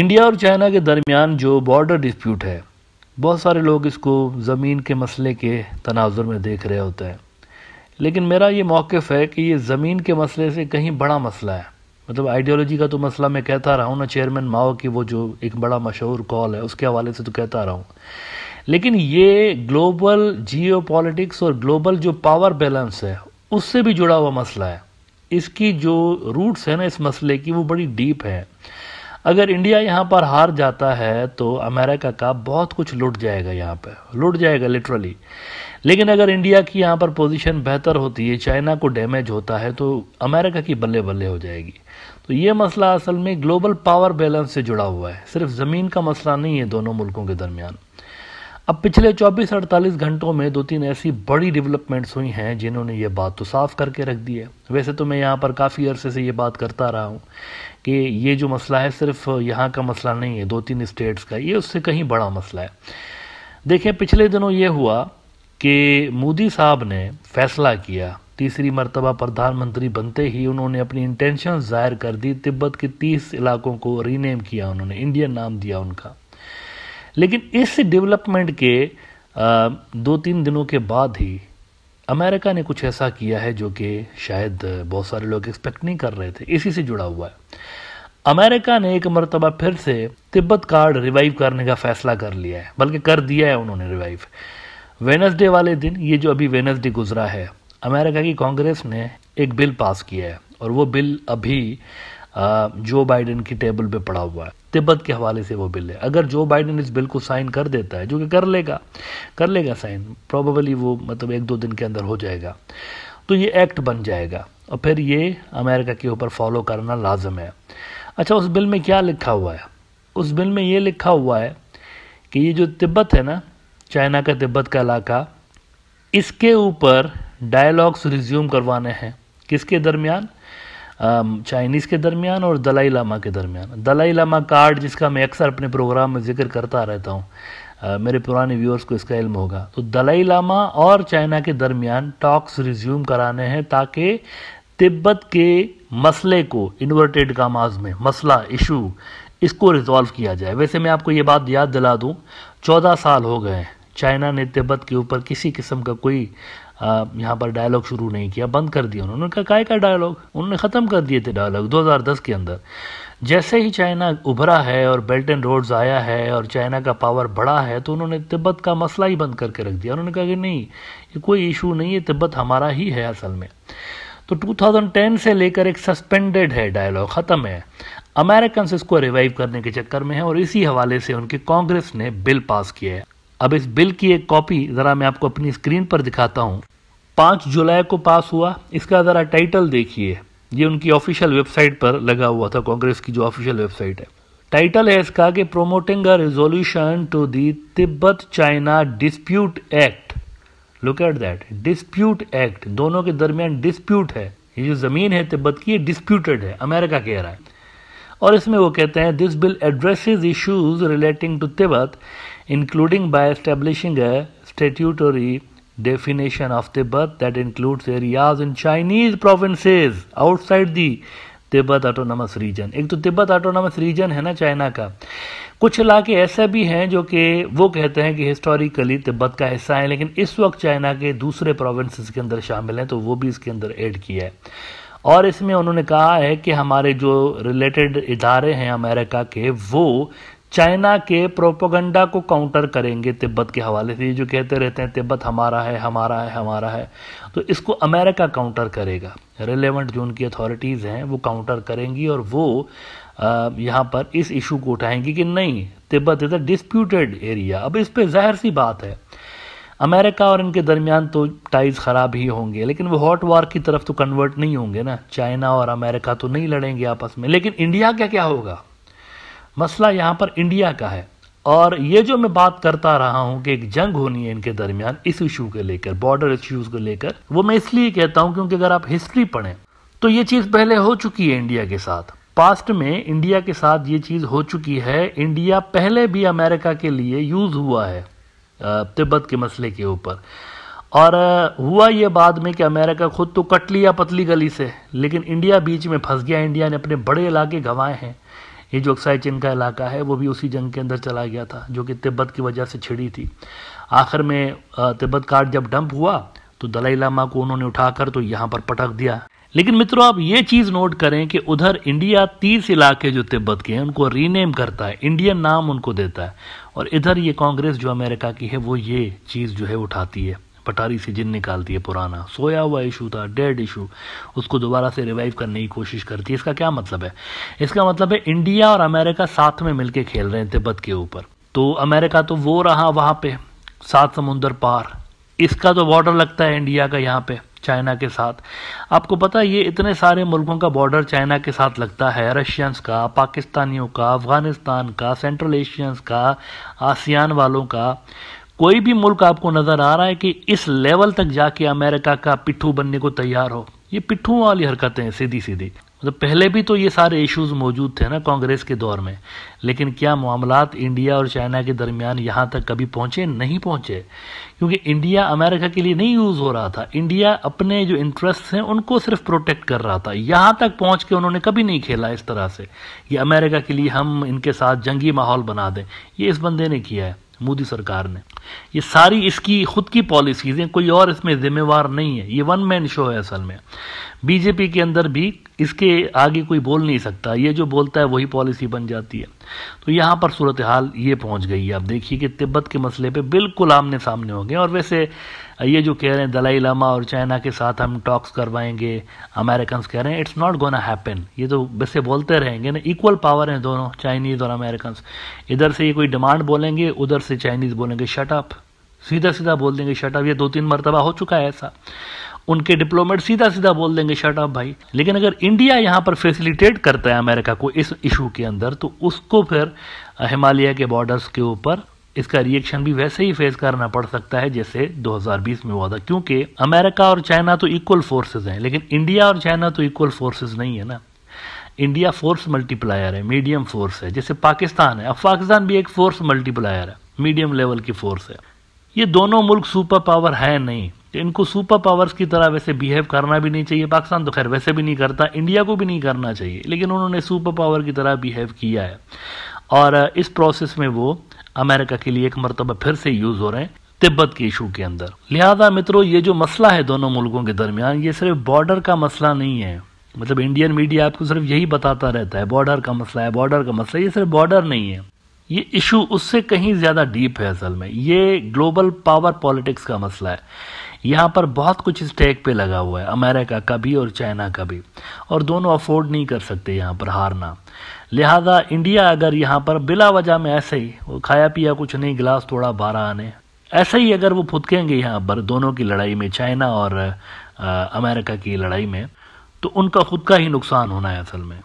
India और China के दरमियान जो बॉर्डर डिस्प्यूट है बहुत सारे लोग इसको ज़मीन के मसले के तनाजुर में देख रहे होते हैं लेकिन मेरा ये मौक़ है कि ये ज़मीन के मसले से कहीं बड़ा मसला है मतलब आइडियोलॉजी का तो मसला मैं कहता रहा हूँ ना चेयरमैन माओ की वो जो एक बड़ा मशहूर कॉल है उसके हवाले से तो कहता रहा हूँ लेकिन ये ग्लोबल जियो और ग्लोबल जो पावर बैलेंस है उससे भी जुड़ा हुआ मसला है इसकी जो रूट्स है ना इस मसले की वो बड़ी डीप है अगर इंडिया यहाँ पर हार जाता है तो अमेरिका का बहुत कुछ लुट जाएगा यहाँ पर लुट जाएगा लिटरली लेकिन अगर इंडिया की यहाँ पर पोजीशन बेहतर होती है चाइना को डैमेज होता है तो अमेरिका की बल्ले बल्ले हो जाएगी तो ये मसला असल में ग्लोबल पावर बैलेंस से जुड़ा हुआ है सिर्फ ज़मीन का मसला नहीं है दोनों मुल्कों के दरमियान अब पिछले 24-48 घंटों में दो तीन ऐसी बड़ी डेवलपमेंट्स हुई हैं जिन्होंने ये बात तो साफ करके रख दी है वैसे तो मैं यहाँ पर काफ़ी अरसे से ये बात करता रहा हूँ कि ये जो मसला है सिर्फ यहाँ का मसला नहीं है दो तीन स्टेट्स का ये उससे कहीं बड़ा मसला है देखिए पिछले दिनों ये हुआ कि मोदी साहब ने फैसला किया तीसरी मरतबा प्रधानमंत्री बनते ही उन्होंने अपनी इंटेंशन जाहिर कर दी तिब्बत के तीस इलाकों को रीनेम किया उन्होंने इंडियन नाम दिया उनका लेकिन इस डेवलपमेंट के दो तीन दिनों के बाद ही अमेरिका ने कुछ ऐसा किया है जो कि शायद बहुत सारे लोग एक्सपेक्ट नहीं कर रहे थे इसी से जुड़ा हुआ है अमेरिका ने एक मरतबा फिर से तिब्बत कार्ड रिवाइव करने का फैसला कर लिया है बल्कि कर दिया है उन्होंने रिवाइव वेनसडे वाले दिन ये जो अभी वेनसडे गुजरा है अमेरिका की कांग्रेस ने एक बिल पास किया है और वो बिल अभी जो बाइडेन की टेबल पे पड़ा हुआ है तिब्बत के हवाले से वो बिल है अगर जो बाइडेन इस बिल को साइन कर देता है जो कि कर लेगा कर लेगा साइन प्रॉबली वो मतलब एक दो दिन के अंदर हो जाएगा तो ये एक्ट बन जाएगा और फिर ये अमेरिका के ऊपर फॉलो करना लाजम है अच्छा उस बिल में क्या लिखा हुआ है उस बिल में ये लिखा हुआ है कि ये जो तिब्बत है ना चाइना का तिब्बत का इलाका इसके ऊपर डायलॉग्स रिज्यूम करवाने हैं किसके दरमियान चाइनीज़ के दरमियान और दलाई लामा के दरमियान दलाई लामा कार्ड जिसका मैं अक्सर अपने प्रोग्राम में जिक्र करता रहता हूँ मेरे पुराने व्यूअर्स को इसका इल्म होगा तो दलाई लामा और चाइना के दरमियान टॉक्स रिज्यूम कराने हैं ताकि तिब्बत के मसले को इन्वर्टेड कामाज में मसला इशू इसको रिजॉल्व किया जाए वैसे मैं आपको ये बात याद दिला दूँ चौदह साल हो गए चाइना ने तिब्बत के ऊपर किसी किस्म का कोई यहाँ पर डायलॉग शुरू नहीं किया बंद कर दिया उन्होंने कहा काय का डायलॉग उन्होंने ख़त्म कर दिए थे डायलॉग 2010 के अंदर जैसे ही चाइना उभरा है और बेल्ट एंड रोड्स आया है और चाइना का पावर बढ़ा है तो उन्होंने तिब्बत का मसला ही बंद करके रख दिया उन्होंने कहा कि नहीं ये कोई इशू नहीं है तिब्बत हमारा ही है असल में तो 2010 से लेकर एक सस्पेंडेड है डायलॉग ख़त्म है अमेरिकन इसको रिवाइव करने के चक्कर में है और इसी हवाले से उनके कांग्रेस ने बिल पास किया है अब इस बिल की एक कॉपी ज़रा मैं आपको अपनी स्क्रीन पर दिखाता हूँ पाँच जुलाई को पास हुआ इसका ज़रा टाइटल देखिए ये उनकी ऑफिशियल वेबसाइट पर लगा हुआ था कांग्रेस की जो ऑफिशियल वेबसाइट है टाइटल है इसका कि promoting a resolution to the Tibet China dispute act look at that dispute act दोनों के दरमियान डिस्प्यूट है ये जो ज़मीन है तिब्बत की ये डिस्प्यूटेड है अमेरिका कह रहा है और इसमें वो कहते हैं this bill addresses issues relating to Tibet including by establishing a statutory definition of Tibet that includes areas in Chinese provinces outside the Tibet autonomous region एक तो तिब्बत ऑटोनमस रीजन है ना चाइना का कुछ इलाके ऐसे भी हैं जो कि वो कहते हैं कि हिस्टोरिकली तिब्बत का हिस्सा है लेकिन इस वक्त चाइना के दूसरे प्रोविंसेस के अंदर शामिल हैं तो वो भी इसके अंदर ऐड किया है और इसमें उन्होंने कहा है कि हमारे जो रिलेटेड इदारे हैं अमेरिका के वो चाइना के प्रोपोगंडा को काउंटर करेंगे तिब्बत के हवाले से ये जो कहते रहते हैं तिब्बत हमारा है हमारा है हमारा है तो इसको अमेरिका काउंटर करेगा रिलेवेंट जो उनकी अथॉरिटीज़ हैं वो काउंटर करेंगी और वो यहाँ पर इस इशू को उठाएंगी कि नहीं Tibet is a disputed area अब इस पर जाहिर सी बात है अमेरिका और इनके दरमियान तो टाइज ख़राब ही होंगे लेकिन वो हॉट वार की तरफ तो कन्वर्ट नहीं होंगे ना चाइना और अमेरिका तो नहीं लड़ेंगे आपस में लेकिन इंडिया का क्या, क्या होगा मसला यहाँ पर इंडिया का है और ये जो मैं बात करता रहा हूँ कि एक जंग होनी है इनके दरमियान इस इशू को लेकर बॉर्डर इश्यूज को लेकर वो मैं इसलिए कहता हूँ क्योंकि अगर आप हिस्ट्री पढ़ें तो ये चीज़ पहले हो चुकी है इंडिया के साथ पास्ट में इंडिया के साथ ये चीज़ हो चुकी है इंडिया पहले भी अमेरिका के लिए यूज़ हुआ है तिब्बत के मसले के ऊपर और हुआ ये बाद में कि अमेरिका खुद तो कट लिया पतली गली से लेकिन इंडिया बीच में फंस गया इंडिया ने अपने बड़े इलाके गंवाए हैं ये जो अक्साई चिन का इलाका है वो भी उसी जंग के अंदर चला गया था जो कि तिब्बत की वजह से छिड़ी थी आखिर में तिब्बत कार्ड जब डंप हुआ तो दलाई लामा को उन्होंने उठाकर तो यहाँ पर पटक दिया लेकिन मित्रों आप ये चीज़ नोट करें कि उधर इंडिया तीस इलाके जो तिब्बत के हैं उनको रीनेम करता है इंडियन नाम उनको देता है और इधर ये कांग्रेस जो अमेरिका की है वो ये चीज़ जो है उठाती है पटारी से जिन निकालती है पुराना सोया हुआ इशू था डेड इशू उसको दोबारा से रिवाइव करने की कोशिश करती है इसका क्या मतलब है इसका मतलब है इंडिया और अमेरिका साथ में मिलकर खेल रहे हैं तिब्बत के ऊपर तो अमेरिका तो वो रहा वहाँ पे सात समुंदर पार इसका तो बॉर्डर लगता है इंडिया का यहाँ पे चाइना के साथ आपको पता है ये इतने सारे मुल्कों का बॉर्डर चाइना के साथ लगता है रशियंस का पाकिस्तानियों का अफ़गानिस्तान का सेंट्रल एशियंस का आसियान वालों का कोई भी मुल्क आपको नजर आ रहा है कि इस लेवल तक जाके अमेरिका का पिट्ठू बनने को तैयार हो ये पिट्ठू वाली हरकतें हैं सीधी सीधी मतलब तो पहले भी तो ये सारे इश्यूज मौजूद थे ना कांग्रेस के दौर में लेकिन क्या मामला इंडिया और चाइना के दरमियान यहाँ तक कभी पहुंचे नहीं पहुंचे क्योंकि इंडिया अमेरिका के लिए नहीं यूज़ हो रहा था इंडिया अपने जो इंटरेस्ट हैं उनको सिर्फ प्रोटेक्ट कर रहा था यहाँ तक पहुँच के उन्होंने कभी नहीं खेला इस तरह से ये अमेरिका के लिए हम इनके साथ जंगी माहौल बना दें ये इस बंदे ने किया है मोदी सरकार ने ये सारी इसकी खुद की पॉलिसीज़ हैं कोई और इसमें जिम्मेवार नहीं है ये वन मैन शो है असल में बीजेपी के अंदर भी इसके आगे कोई बोल नहीं सकता ये जो बोलता है वही पॉलिसी बन जाती है तो यहाँ पर सूरत हाल ये पहुँच गई है आप देखिए कि तिब्बत के मसले पर बिल्कुल आमने सामने हो गए और वैसे ये जो कह रहे हैं दलाई लामा और चाइना के साथ हम टॉक्स करवाएंगे अमेरिकन कह रहे हैं इट्स नॉट गोना हैपन ये तो वैसे बोलते रहेंगे ना इक्वल पावर हैं दोनों चाइनीज़ और अमेरिकन इधर से ये कोई डिमांड बोलेंगे उधर से चाइनीज़ बोलेंगे शट अप सीधा सीधा बोल देंगे शट अप ये दो तीन मरतबा हो चुका है ऐसा उनके डिप्लोमेट सीधा सीधा बोल देंगे शट अप भाई लेकिन अगर इंडिया यहाँ पर फैसिलिटेट करता है अमेरिका को इस इशू के अंदर तो उसको फिर हिमालय के बॉर्डर्स के ऊपर इसका रिएक्शन भी वैसे ही फेस करना पड़ सकता है जैसे 2020 में हुआ था क्योंकि अमेरिका और चाइना तो इक्वल फोर्सेज हैं लेकिन इंडिया और चाइना तो इक्वल फोर्सेज नहीं है ना इंडिया फोर्स मल्टीप्लायर है मीडियम फोर्स है जैसे पाकिस्तान है अब पाकिस्तान भी एक फोर्स मल्टीप्लायर है मीडियम लेवल की फोर्स है ये दोनों मुल्क सुपर पावर है नहीं तो इनको सुपर पावर्स की तरह वैसे बिहेव करना भी नहीं चाहिए पाकिस्तान तो खैर वैसे भी नहीं करता इंडिया को भी नहीं करना चाहिए लेकिन उन्होंने सुपर पावर की तरह बिहेव किया है और इस प्रोसेस में वो अमेरिका के लिए एक मरतबा फिर से यूज हो रहे हैं तिब्बत के इशू के अंदर लिहाजा मित्रों ये जो मसला है दोनों मुल्कों के दरमियान ये सिर्फ बॉर्डर का मसला नहीं है मतलब इंडियन मीडिया आपको सिर्फ यही बताता रहता है बॉर्डर का मसला है बॉर्डर का मसला ये सिर्फ बॉर्डर नहीं है ये इशू उससे कहीं ज़्यादा डीप है असल में ये ग्लोबल पावर पॉलिटिक्स का मसला है यहाँ पर बहुत कुछ स्टेक पे लगा हुआ है अमेरिका का भी और चाइना का भी और दोनों अफोर्ड नहीं कर सकते यहाँ पर हारना लिहाजा इंडिया अगर यहाँ पर बिला वजह में ऐसे ही वो खाया पिया कुछ नहीं गिलास थोड़ा बारह आने ऐसे ही अगर वो फुदकेंगे यहाँ पर दोनों की लड़ाई में चाइना और अमेरिका की लड़ाई में तो उनका खुद का ही नुकसान होना है असल में